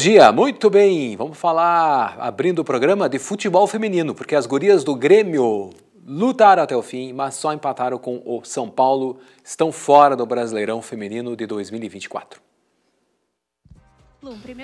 dia, muito bem. Vamos falar, abrindo o programa, de futebol feminino, porque as gurias do Grêmio lutaram até o fim, mas só empataram com o São Paulo, estão fora do Brasileirão Feminino de 2024.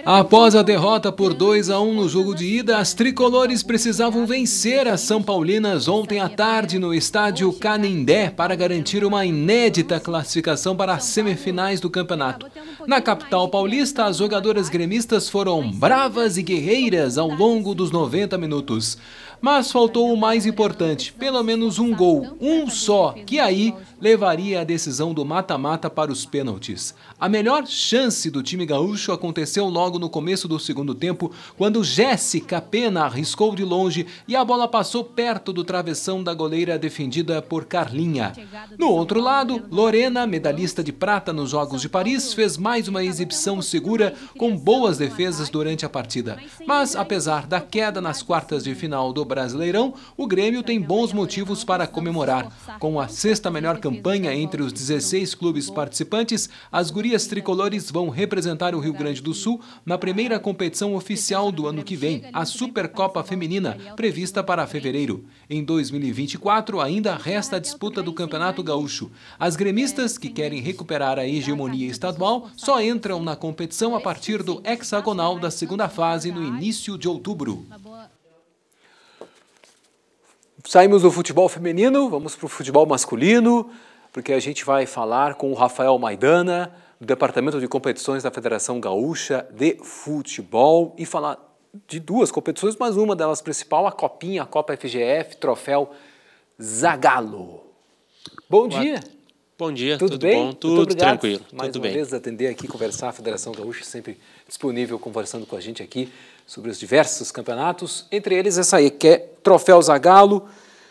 Após a derrota por 2 a 1 no jogo de ida, as tricolores precisavam vencer as São Paulinas ontem à tarde no estádio Canindé para garantir uma inédita classificação para as semifinais do campeonato. Na capital paulista, as jogadoras gremistas foram bravas e guerreiras ao longo dos 90 minutos. Mas faltou o mais importante, pelo menos um gol, um só, que aí levaria a decisão do mata-mata para os pênaltis. A melhor chance do time gaúcho aconteceu logo no começo do segundo tempo, quando Jéssica Pena arriscou de longe e a bola passou perto do travessão da goleira defendida por Carlinha. No outro lado, Lorena, medalhista de prata nos Jogos de Paris, fez mais uma exibição segura com boas defesas durante a partida. Mas apesar da queda nas quartas de final do Brasileirão, o Grêmio tem bons motivos para comemorar. Com a sexta melhor campanha entre os 16 clubes participantes, as gurias tricolores vão representar o Rio Grande do Sul na primeira competição oficial do ano que vem, a Supercopa Feminina, prevista para fevereiro. Em 2024, ainda resta a disputa do Campeonato Gaúcho. As gremistas, que é, querem recuperar a hegemonia estadual, só entram na competição a partir do hexagonal da segunda fase no início de outubro saímos do futebol feminino, vamos para o futebol masculino, porque a gente vai falar com o Rafael Maidana, do Departamento de Competições da Federação Gaúcha de Futebol, e falar de duas competições, mas uma delas principal, a Copinha, a Copa FGF, troféu Zagalo. Bom Boa dia! Bom dia, tudo, tudo bem? bom? Tudo Muito obrigado. tranquilo, Mais tudo uma vez atender aqui, conversar, a Federação Gaúcha sempre disponível, conversando com a gente aqui sobre os diversos campeonatos, entre eles essa aí, que é Troféu Zagalo,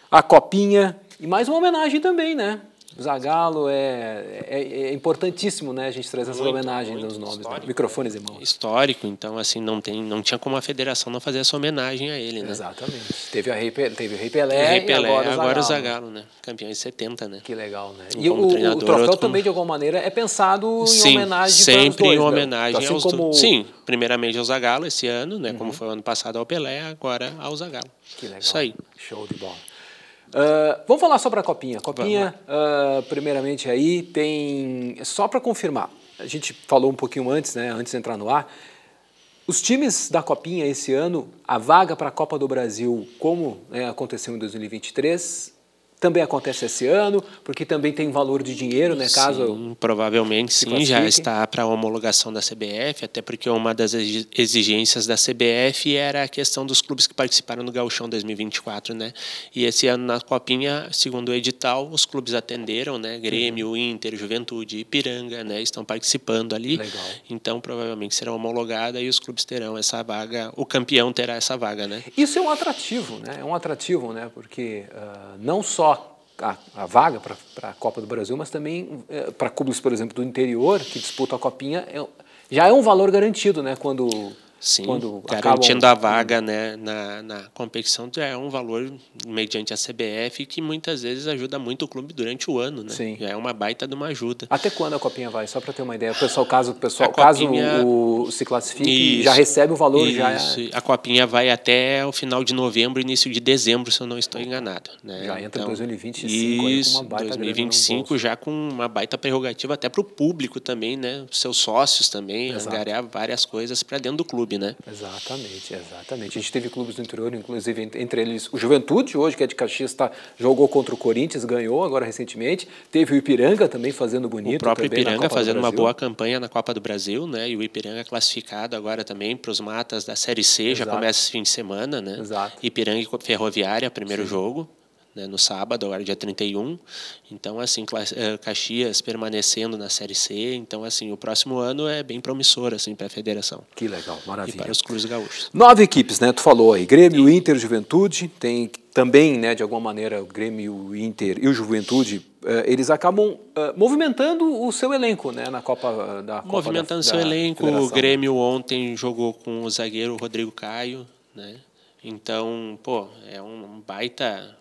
a Copinha e mais uma homenagem também, né? Zagalo é, é, é, importantíssimo, né? A gente traz essa homenagem muito dos nomes, né? microfones irmãos. Histórico, então assim não tem, não tinha como a federação não fazer essa homenagem a ele, né? Exatamente. Teve a Rei, teve o Rei Pelé, o Rei Pelé e agora, agora o Zagalo, Zagalo né? né? Campeão em 70, né? Que legal, né? Então, e, o, o, troféu como... também de alguma maneira é pensado Sim, em né? homenagem sempre dois, em homenagem né? assim aos como... Sim, primeiramente ao Zagalo esse ano, né? Uhum. Como foi o ano passado ao Pelé, agora ao Zagalo. Que legal. Isso aí. Show de bola. Uh, vamos falar só para a Copinha. Copinha, uh, primeiramente aí, tem. Só para confirmar, a gente falou um pouquinho antes, né? Antes de entrar no ar. Os times da Copinha esse ano, a vaga para a Copa do Brasil, como né, aconteceu em 2023, também acontece esse ano, porque também tem valor de dinheiro, né? Caso sim, provavelmente sim, já está para homologação da CBF, até porque uma das exigências da CBF era a questão dos clubes que participaram no Gauchão 2024, né? E esse ano na Copinha, segundo o edital, os clubes atenderam, né? Grêmio, uhum. Inter, Juventude, Ipiranga, né? Estão participando ali. Legal. Então provavelmente será homologada e os clubes terão essa vaga, o campeão terá essa vaga, né? Isso é um atrativo, né? É um atrativo, né? Porque uh, não só a, a vaga para a Copa do Brasil, mas também é, eh, para clubes, por exemplo, do interior, que disputam a Copinha, é, já é um valor garantido, né? Quando Sim, quando garantindo acabam... a vaga né, na, na competição já é um valor mediante a CBF que muitas vezes ajuda muito o clube durante o ano, né? Sim. Já é uma baita de uma ajuda. Até quando a copinha vai? Só para ter uma ideia. O pessoal, caso o pessoal, copinha... caso o, se classifique, isso, já recebe o valor isso. já. É... A copinha vai até o final de novembro, início de dezembro, se eu não estou enganado. Né? Já entra então, 2025 é isso, com 2025 já com uma baita prerrogativa até para o público também, né? Seus sócios também, Exato. angariar várias coisas para dentro do clube clube, né? Exatamente, exatamente. A gente teve clubes do interior, inclusive entre eles o Juventude, hoje que é de Caxias, tá, jogou contra o Corinthians, ganhou agora recentemente. Teve o Ipiranga também fazendo bonito. O próprio Ipiranga fazendo uma boa campanha na Copa do Brasil, né? E o Ipiranga classificado agora também para os matas da Série C, Exato. já começa esse fim de semana, né? Exato. Ipiranga e Ferroviária, primeiro Sim. jogo né, no sábado, agora é dia 31. Então, assim, eh, Caxias permanecendo na Série C. Então, assim, o próximo ano é bem promissor, assim, para a federação. Que legal, maravilha. E para os clubes gaúchos. Nove equipes, né? Tu falou aí, Grêmio, e... Inter, Juventude, tem também, né, de alguma maneira, o Grêmio, o Inter e o Juventude, eh, eles acabam eh, movimentando o seu elenco, né, na Copa da Copa Movimentando o seu elenco, Federação. o Grêmio ontem jogou com o zagueiro Rodrigo Caio, né? Então, pô, é um baita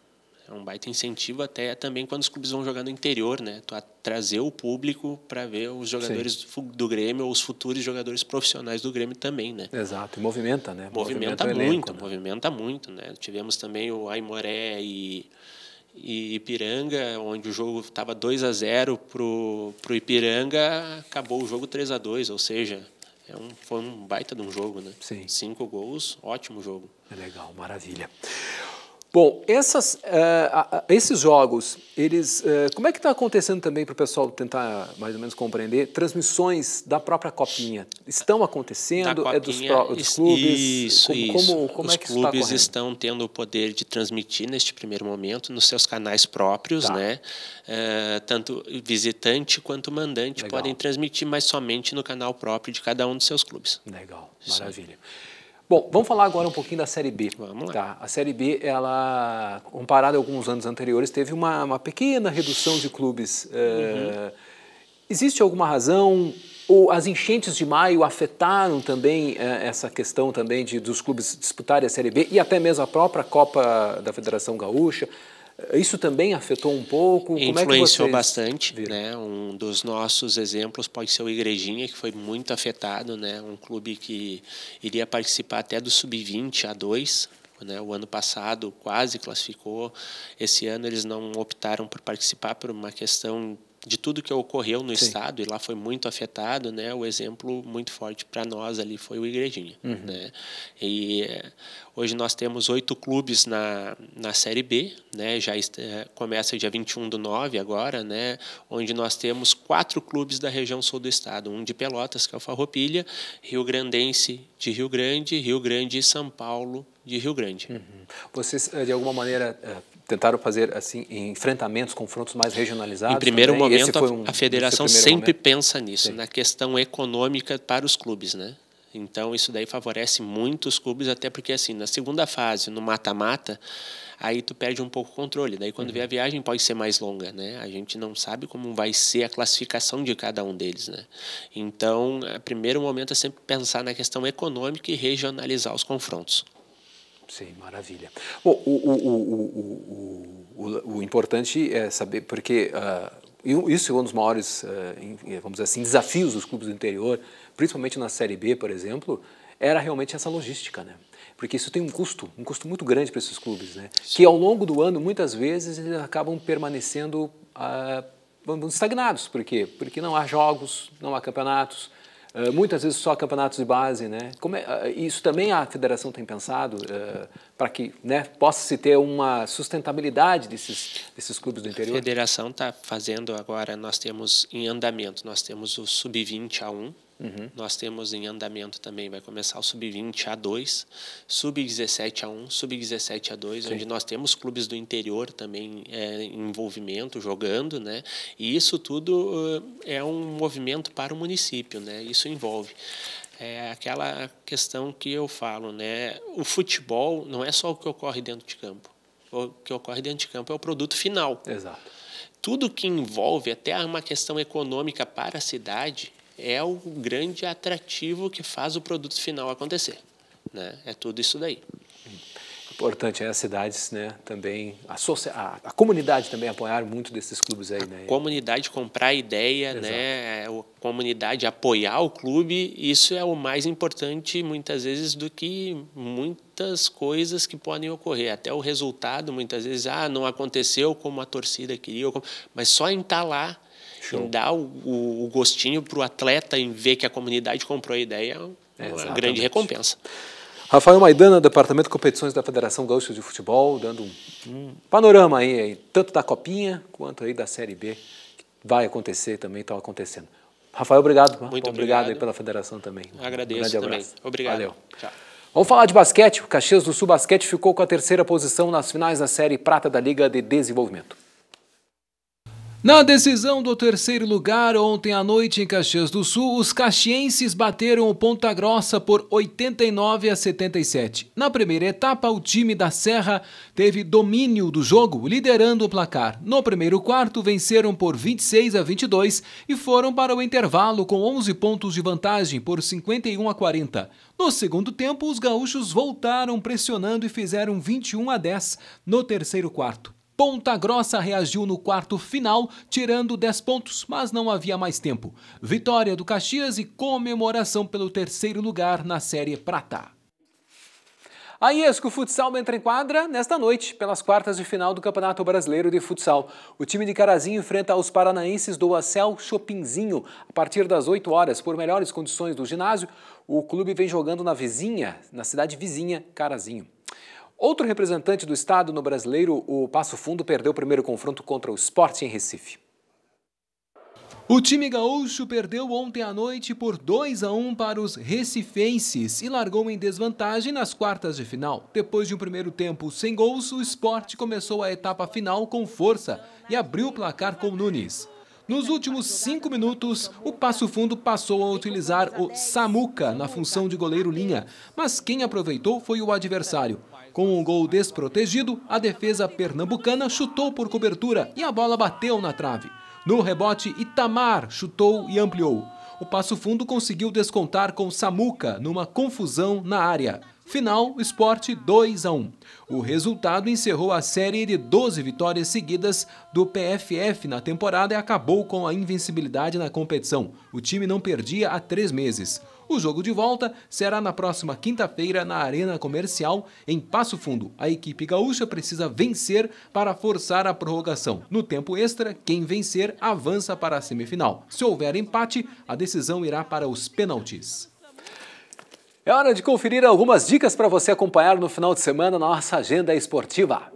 é um baita incentivo até também quando os clubes vão jogar no interior, né? Tu trazer o público para ver os jogadores do, do Grêmio ou os futuros jogadores profissionais do Grêmio também, né? Exato, e movimenta, né? Movimenta, movimenta muito, elenco, né? movimenta muito, né? Tivemos também o Aimoré e e Ipiranga, onde o jogo estava 2 a 0 pro pro Ipiranga, acabou o jogo 3 a 2, ou seja, é um, foi um baita de um jogo, né? Sim. Cinco gols, ótimo jogo. É legal, maravilha. Bom, essas, uh, esses jogos, eles, uh, como é que está acontecendo também para o pessoal tentar mais ou menos compreender? Transmissões da própria copinha estão acontecendo? Copinha, é dos, pro, dos, clubes? Isso, como, isso. Como, como é Os é que clubes está estão tendo o poder de transmitir neste primeiro momento nos seus canais próprios, tá. né? Uh, tanto visitante quanto mandante Legal. podem transmitir, mas somente no canal próprio de cada um dos seus clubes. Legal, maravilha. Isso. Bom, vamos falar agora um pouquinho da Série B. Vamos lá. Tá? A Série B, ela, comparada a alguns anos anteriores, teve uma, uma pequena redução de clubes. É, Existe alguma razão? Ou as enchentes de maio afetaram também é, essa questão também de, dos clubes disputarem a Série B e até mesmo a própria Copa da Federação Gaúcha? Isso também afetou um pouco? É Influenciou é bastante. Né? Um dos nossos exemplos pode ser o Igrejinha, que foi muito afetado. Né? Um clube que iria participar até do Sub-20 a 2. Né? O ano passado quase classificou. Esse ano eles não optaram por participar por uma questão de tudo que ocorreu no Sim. estado e lá foi muito afetado né o exemplo muito forte para nós ali foi o Igrejinha uhum. né e eh, hoje nós temos oito clubes na, na série B né já está, eh, começa dia 21 do 9 agora né onde nós temos quatro clubes da região sul do estado um de Pelotas que é o Farroupilha Rio Grandense de Rio Grande Rio Grande e São Paulo de Rio Grande uhum. vocês eh, de alguma maneira tentaram fazer assim enfrentamentos, confrontos mais regionalizados. Em primeiro também. momento, um, a federação sempre momento. pensa nisso, Sim. na questão econômica para os clubes, né? Então isso daí favorece muito os clubes, até porque assim na segunda fase, no mata-mata, aí tu perde um pouco o controle. Daí quando uhum. vê a viagem pode ser mais longa, né? A gente não sabe como vai ser a classificação de cada um deles, né? Então, a é, primeiro momento é sempre pensar na questão econômica e regionalizar os confrontos. Sim, maravilha. Bom, o, o, o, o, o, importante é saber, porque uh, isso é um dos maiores, uh, vamos dizer assim, desafios dos clubes do interior, principalmente na Série B, por exemplo, era realmente essa logística, né? Porque isso tem um custo, um custo muito grande para esses clubes, né? Sim. Que ao longo do ano, muitas vezes, eles acabam permanecendo uh, estagnados. Por quê? Porque não há jogos, não há campeonatos, eh, muitas vezes só campeonatos de base, né? É, uh, isso também a federação tem pensado uh, para que né, possa se ter uma sustentabilidade desses, desses clubes do interior? A federação está fazendo agora, nós temos em andamento, nós temos o sub-20 a 1, Uhum. Nós temos em andamento também, vai começar o sub-20 a 2, sub-17 a 1, sub-17 a 2, Sim. onde nós temos clubes do interior também é, em envolvimento, jogando, né? E isso tudo uh, é um movimento para o município, né? Isso envolve é aquela questão que eu falo, né? O futebol não é só o que ocorre dentro de campo. O que ocorre dentro de campo é o produto final. Exato. Tudo que envolve até uma questão econômica para a cidade é o grande atrativo que faz o produto final acontecer. Né? É tudo isso daí. Importante é as cidades né, também, a, a, a, comunidade também apoiar muito desses clubes aí. Né? comunidade comprar a ideia, né, Exato. né, a comunidade apoiar o clube, isso é o mais importante muitas vezes do que muitas coisas que podem ocorrer. Até o resultado, muitas vezes, ah, não aconteceu como a torcida queria, mas só em estar tá lá Show. Em dar o, o, o gostinho para o atleta em ver que a comunidade comprou a ideia é uma Exatamente. grande recompensa. Rafael Maidana, Departamento de Competições da Federação Gaúcha de Futebol, dando um panorama aí, aí tanto da Copinha quanto aí da Série B, que vai acontecer também, está acontecendo. Rafael, obrigado. Muito obrigado. obrigado pela federação também. Agradeço um também. Obrigado. Valeu. Tchau. Vamos falar de basquete. O Caxias do Sul Basquete ficou com a terceira posição nas finais da Série Prata da Liga de Desenvolvimento. Na decisão do terceiro lugar, ontem à noite em Caxias do Sul, os caxienses bateram o Ponta Grossa por 89 a 77. Na primeira etapa, o time da Serra teve domínio do jogo, liderando o placar. No primeiro quarto, venceram por 26 a 22 e foram para o intervalo com 11 pontos de vantagem por 51 a 40. No segundo tempo, os gaúchos voltaram pressionando e fizeram 21 a 10 no terceiro quarto. Ponta Grossa reagiu no quarto final, tirando 10 pontos, mas não havia mais tempo. Vitória do Caxias e comemoração pelo terceiro lugar na Série Prata. A Iesco Futsal entra em quadra nesta noite, pelas quartas de final do Campeonato Brasileiro de Futsal. O time de Carazinho enfrenta os paranaenses do Acel Chopinzinho a partir das 8 horas. Por melhores condições do ginásio, o clube vem jogando na vizinha, na cidade vizinha, Carazinho. Outro representante do Estado no brasileiro, o Passo Fundo, perdeu o primeiro confronto contra o Sport em Recife. O time gaúcho perdeu ontem à noite por 2 a 1 para os recifenses e largou em desvantagem nas quartas de final. Depois de um primeiro tempo sem gols, o esporte começou a etapa final com força e abriu o placar com Nunes. Nos últimos cinco minutos, o Passo Fundo passou a utilizar o Samuca na função de goleiro linha, mas quem aproveitou foi o adversário. Com um gol desprotegido, a defesa pernambucana chutou por cobertura e a bola bateu na trave. No rebote, Itamar chutou e ampliou. O Passo Fundo conseguiu descontar com Samuca numa confusão na área. Final, esporte 2 a 1. O resultado encerrou a série de 12 vitórias seguidas do PFF na temporada e acabou com a invencibilidade na competição. O time não perdia há três meses. O jogo de volta será na próxima quinta-feira na Arena Comercial, em Passo Fundo. A equipe gaúcha precisa vencer para forçar a prorrogação. No tempo extra, quem vencer avança para a semifinal. Se houver empate, a decisão irá para os penaltis. É hora de conferir algumas dicas para você acompanhar no final de semana na nossa agenda esportiva.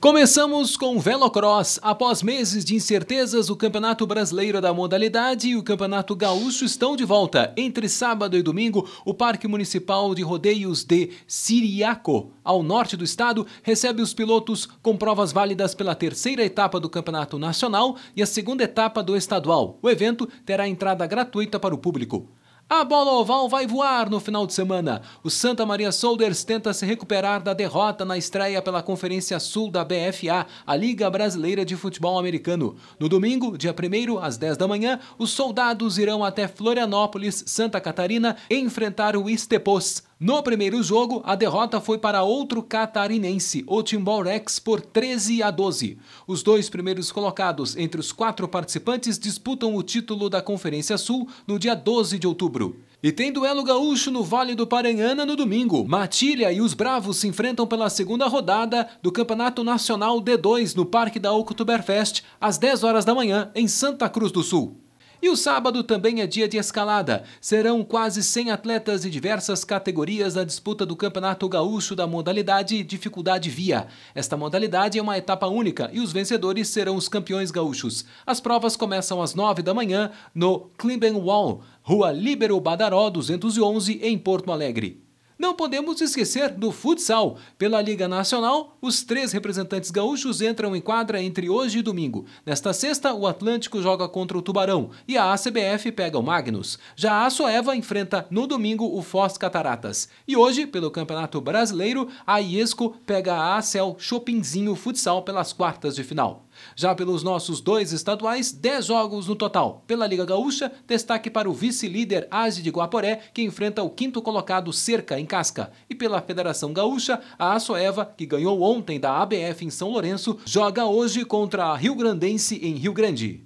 Começamos com o Velocross. Após meses de incertezas, o Campeonato Brasileiro da Modalidade e o Campeonato Gaúcho estão de volta. Entre sábado e domingo, o Parque Municipal de Rodeios de Siriaco, ao norte do estado, recebe os pilotos com provas válidas pela terceira etapa do Campeonato Nacional e a segunda etapa do estadual. O evento terá entrada gratuita para o público. A bola oval vai voar no final de semana. O Santa Maria Solders tenta se recuperar da derrota na estreia pela Conferência Sul da BFA, a Liga Brasileira de Futebol Americano. No domingo, dia 1 às 10 da manhã, os soldados irão até Florianópolis, Santa Catarina, enfrentar o Estepos. No primeiro jogo, a derrota foi para outro catarinense, o Timborex, por 13 a 12. Os dois primeiros colocados entre os quatro participantes disputam o título da Conferência Sul no dia 12 de outubro. E tem duelo gaúcho no Vale do Paranhana no domingo. Matilha e os Bravos se enfrentam pela segunda rodada do Campeonato Nacional D2 no Parque da Oktoberfest, às 10 horas da manhã, em Santa Cruz do Sul. E o sábado também é dia de escalada. Serão quase 100 atletas de diversas categorias na disputa do Campeonato Gaúcho da modalidade dificuldade via. Esta modalidade é uma etapa única e os vencedores serão os campeões gaúchos. As provas começam às 9 da manhã no Wall, Rua Libero Badaró 211, em Porto Alegre. Não podemos esquecer do futsal. Pela Liga Nacional, os três representantes gaúchos entram em quadra entre hoje e domingo. Nesta sexta, o Atlântico joga contra o Tubarão e a ACBF pega o Magnus. Já a Soeva enfrenta no domingo o Foz Cataratas. E hoje, pelo Campeonato Brasileiro, a Iesco pega a Acel Chopinzinho Futsal pelas quartas de final. Já pelos nossos dois estaduais, 10 jogos no total. Pela Liga Gaúcha, destaque para o vice-líder Age de Guaporé, que enfrenta o quinto colocado Cerca em Casca. E pela Federação Gaúcha, a Assoeva, que ganhou ontem da ABF em São Lourenço, joga hoje contra a Rio Grandense em Rio Grande.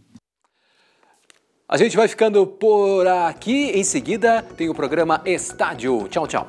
A gente vai ficando por aqui. Em seguida, tem o programa Estádio. Tchau, tchau.